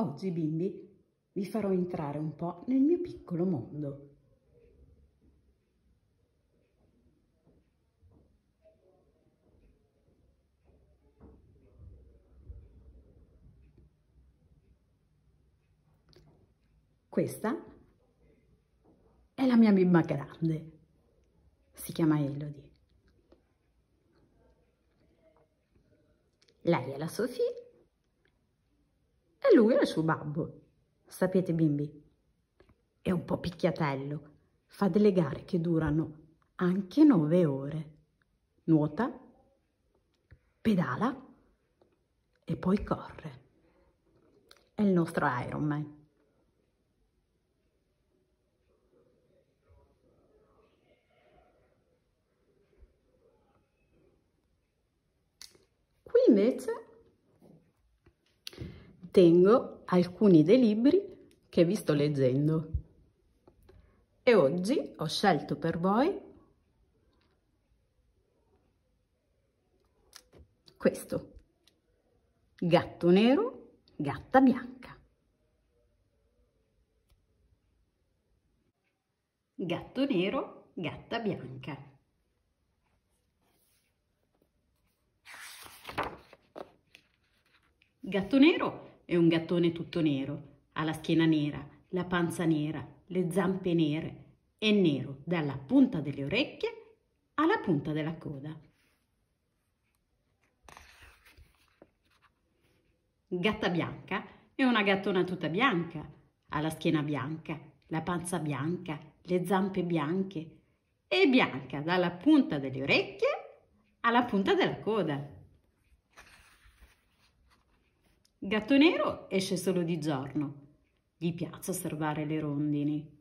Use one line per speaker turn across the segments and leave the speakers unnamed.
Oggi, bimbi, vi farò entrare un po' nel mio piccolo mondo. Questa è la mia bimba grande, si chiama Elodie. Lei è la Sofì e lui è il suo babbo. Sapete bimbi, è un po' picchiatello, fa delle gare che durano anche nove ore. Nuota, pedala e poi corre. È il nostro Iron Man. Qui invece tengo alcuni dei libri che vi sto leggendo. E oggi ho scelto per voi questo. Gatto nero, gatta bianca. Gatto nero, gatta bianca. Gatto nero è un gattone tutto nero, ha la schiena nera, la panza nera, le zampe nere. È nero dalla punta delle orecchie alla punta della coda. Gatta bianca è una gattona tutta bianca, ha la schiena bianca, la panza bianca, le zampe bianche. È bianca dalla punta delle orecchie alla punta della coda. Gatto Nero esce solo di giorno. Gli piace osservare le rondini.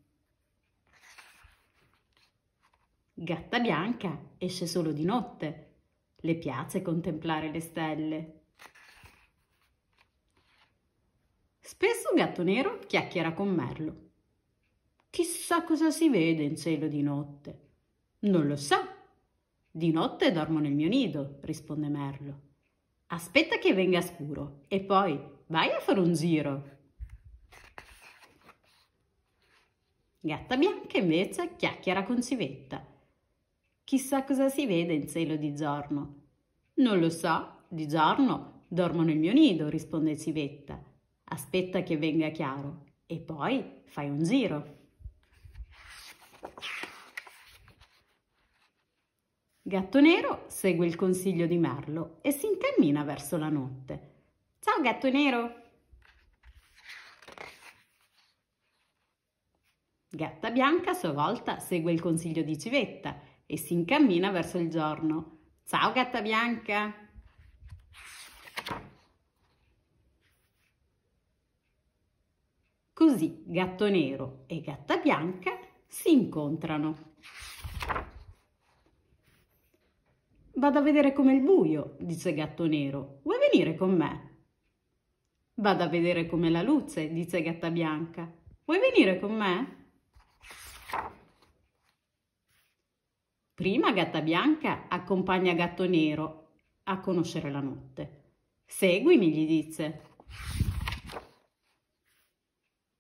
Gatta Bianca esce solo di notte. Le piace contemplare le stelle. Spesso Gatto Nero chiacchiera con Merlo. Chissà cosa si vede in cielo di notte. Non lo so. Di notte dormo nel mio nido, risponde Merlo. Aspetta che venga scuro e poi vai a fare un giro. Gatta Bianca invece chiacchiera con Civetta. Chissà cosa si vede in cielo di giorno. Non lo so, di giorno dormo nel mio nido, risponde Civetta. Aspetta che venga chiaro e poi fai un giro. Gatto Nero segue il consiglio di Merlo e si incammina verso la notte. Ciao Gatto Nero! Gatta Bianca a sua volta segue il consiglio di Civetta e si incammina verso il giorno. Ciao Gatta Bianca! Così Gatto Nero e Gatta Bianca si incontrano. Vado a vedere com'è il buio, disse Gatto Nero. Vuoi venire con me? Vado a vedere com'è la luce, disse Gatta Bianca. Vuoi venire con me? Prima Gatta Bianca accompagna Gatto Nero a conoscere la notte. Seguimi, gli dice.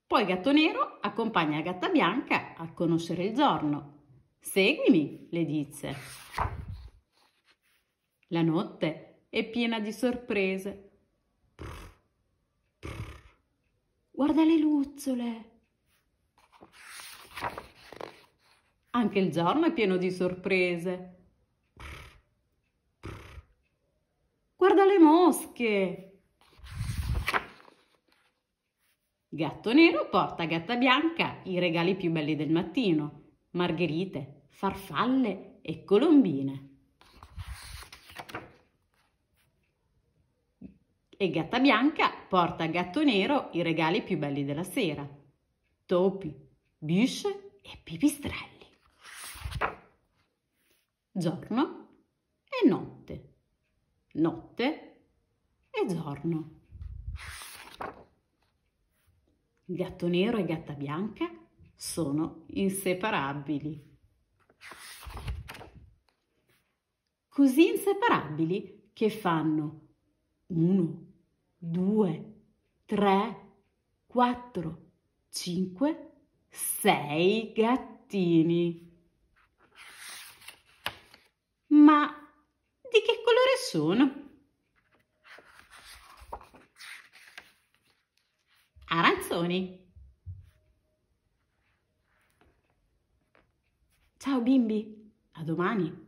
Poi Gatto Nero accompagna Gatta Bianca a conoscere il giorno. Seguimi, le dice. La notte è piena di sorprese. Guarda le luzzole. Anche il giorno è pieno di sorprese. Guarda le mosche. Gatto nero porta a gatta bianca i regali più belli del mattino, margherite, farfalle e colombine. E Gatta Bianca porta a Gatto Nero i regali più belli della sera. Topi, bisce e pipistrelli. Giorno e notte. Notte e giorno. Gatto Nero e Gatta Bianca sono inseparabili. Così inseparabili che fanno uno 2, 3, 4, 5, 6 gattini. Ma di che colore sono? Arancioni. Ciao bimbi, a domani.